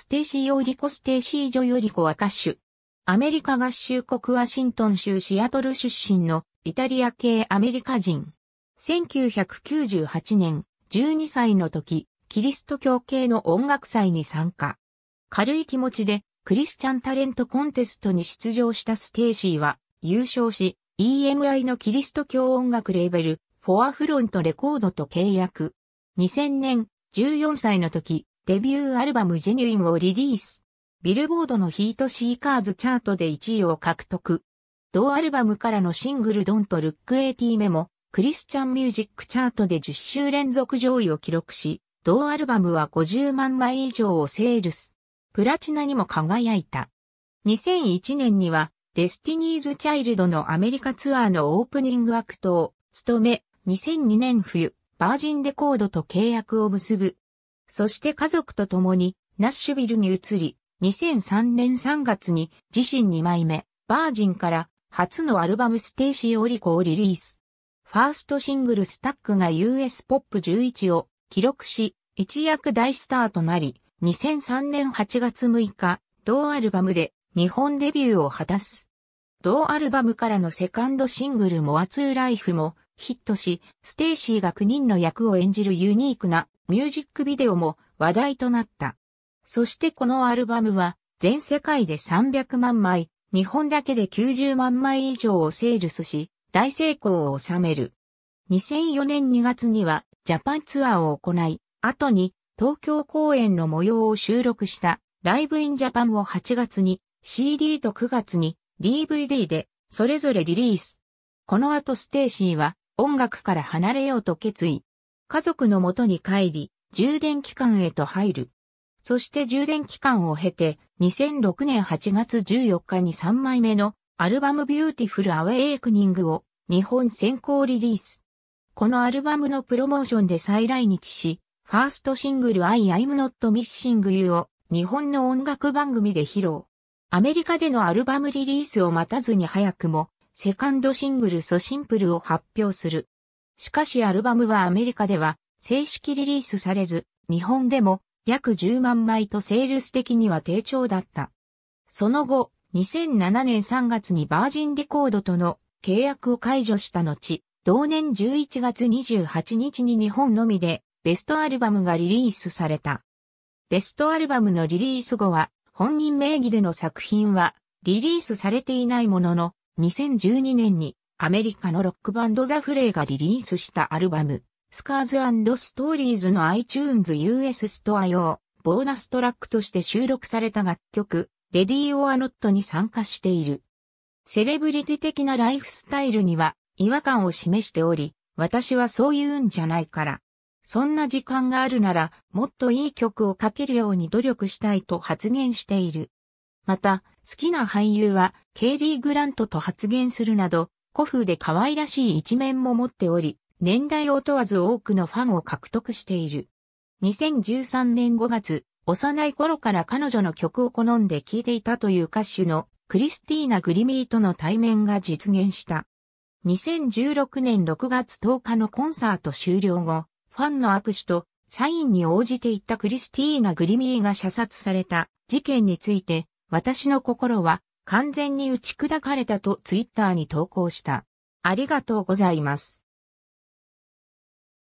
ステーシー・オーリコ・ステーシー・ジョイ・オリコは歌手。アメリカ合衆国ワシントン州シアトル出身のイタリア系アメリカ人。1998年、12歳の時、キリスト教系の音楽祭に参加。軽い気持ちでクリスチャンタレントコンテストに出場したステーシーは優勝し、EMI のキリスト教音楽レーベル、フォアフロントレコードと契約。2000年、14歳の時、デビューアルバムジェニュインをリリース。ビルボードのヒートシーカーズチャートで1位を獲得。同アルバムからのシングルドンとルックエイティメモ、クリスチャンミュージックチャートで10週連続上位を記録し、同アルバムは50万枚以上をセールス。プラチナにも輝いた。2001年には、デスティニーズ・チャイルドのアメリカツアーのオープニングアクトを務め、2002年冬、バージンレコードと契約を結ぶ。そして家族と共にナッシュビルに移り、2003年3月に自身2枚目、バージンから初のアルバムステーシーオリコをリリース。ファーストシングルスタックが US ポップ11を記録し、一躍大スターとなり、2003年8月6日、同アルバムで日本デビューを果たす。同アルバムからのセカンドシングルモアツーライフもヒットし、ステイシーが9人の役を演じるユニークなミュージックビデオも話題となった。そしてこのアルバムは全世界で300万枚、日本だけで90万枚以上をセールスし、大成功を収める。2004年2月にはジャパンツアーを行い、後に東京公演の模様を収録したライブインジャパンを8月に CD と9月に DVD でそれぞれリリース。この後ステーシーは音楽から離れようと決意。家族の元に帰り、充電期間へと入る。そして充電期間を経て、2006年8月14日に3枚目のアルバムビューティフルアウェイクニングを日本先行リリース。このアルバムのプロモーションで再来日し、ファーストシングル I I'm Not Missing You を日本の音楽番組で披露。アメリカでのアルバムリリースを待たずに早くも、セカンドシングルソシンプルを発表する。しかしアルバムはアメリカでは正式リリースされず、日本でも約10万枚とセールス的には低調だった。その後、2007年3月にバージンレコードとの契約を解除した後、同年11月28日に日本のみでベストアルバムがリリースされた。ベストアルバムのリリース後は本人名義での作品はリリースされていないものの2012年にアメリカのロックバンドザ・フレイがリリースしたアルバム、スカーズストーリーズの iTunes US ストア用、ボーナストラックとして収録された楽曲、レディー・オア・ノットに参加している。セレブリティ的なライフスタイルには違和感を示しており、私はそういうんじゃないから。そんな時間があるなら、もっといい曲を書けるように努力したいと発言している。また、好きな俳優は、ケイリー・グラントと発言するなど、古風で可愛らしい一面も持っており、年代を問わず多くのファンを獲得している。2013年5月、幼い頃から彼女の曲を好んで聴いていたという歌手のクリスティーナ・グリミーとの対面が実現した。2016年6月10日のコンサート終了後、ファンの握手とサインに応じていったクリスティーナ・グリミーが射殺された事件について、私の心は完全に打ち砕かれたとツイッターに投稿した。ありがとうございます。